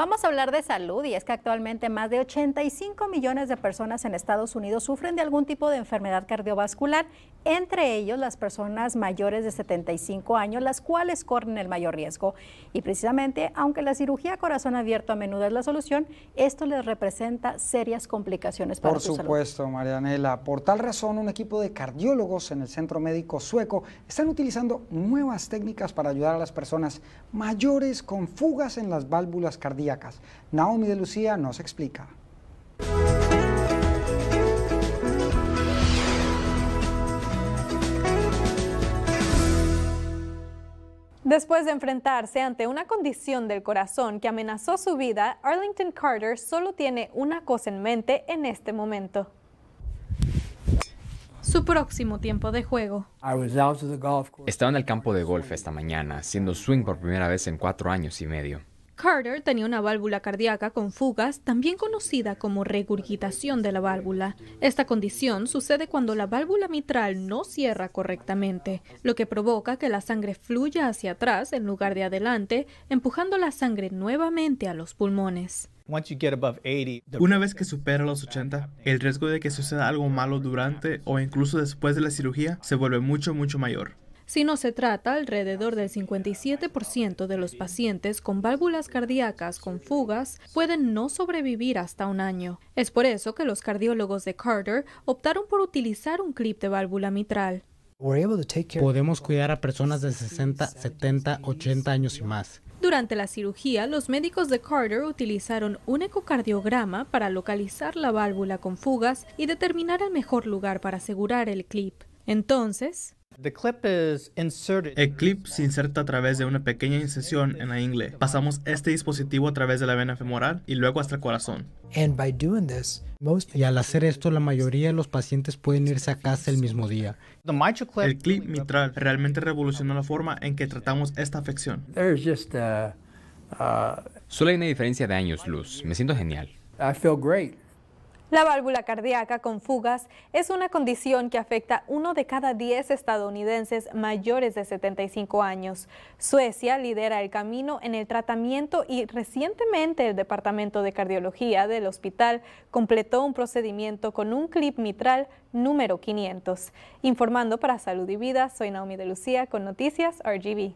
Vamos a hablar de salud y es que actualmente más de 85 millones de personas en Estados Unidos sufren de algún tipo de enfermedad cardiovascular, entre ellos las personas mayores de 75 años, las cuales corren el mayor riesgo. Y precisamente, aunque la cirugía corazón abierto a menudo es la solución, esto les representa serias complicaciones para Por supuesto, Marianela. Por tal razón, un equipo de cardiólogos en el Centro Médico Sueco están utilizando nuevas técnicas para ayudar a las personas mayores con fugas en las válvulas cardíacas Naomi de Lucía nos explica. Después de enfrentarse ante una condición del corazón que amenazó su vida, Arlington Carter solo tiene una cosa en mente en este momento. Su próximo tiempo de juego. Estaba en el campo de golf esta mañana, haciendo swing por primera vez en cuatro años y medio. Carter tenía una válvula cardíaca con fugas, también conocida como regurgitación de la válvula. Esta condición sucede cuando la válvula mitral no cierra correctamente, lo que provoca que la sangre fluya hacia atrás en lugar de adelante, empujando la sangre nuevamente a los pulmones. Una vez que supera los 80, el riesgo de que suceda algo malo durante o incluso después de la cirugía se vuelve mucho, mucho mayor. Si no se trata alrededor del 57% de los pacientes con válvulas cardíacas con fugas pueden no sobrevivir hasta un año. Es por eso que los cardiólogos de Carter optaron por utilizar un clip de válvula mitral. Podemos cuidar a personas de 60, 70, 80 años y más. Durante la cirugía, los médicos de Carter utilizaron un ecocardiograma para localizar la válvula con fugas y determinar el mejor lugar para asegurar el clip. Entonces, el clip se inserta a través de una pequeña incisión en la ingle. Pasamos este dispositivo a través de la vena femoral y luego hasta el corazón. Y al hacer esto, la mayoría de los pacientes pueden irse a casa el mismo día. El clip mitral realmente revolucionó la forma en que tratamos esta afección. Uh, uh, Solo hay una diferencia de años luz. Me siento genial. La válvula cardíaca con fugas es una condición que afecta uno de cada 10 estadounidenses mayores de 75 años. Suecia lidera el camino en el tratamiento y recientemente el Departamento de Cardiología del hospital completó un procedimiento con un clip mitral número 500. Informando para Salud y Vida, soy Naomi de Lucía con Noticias RGB.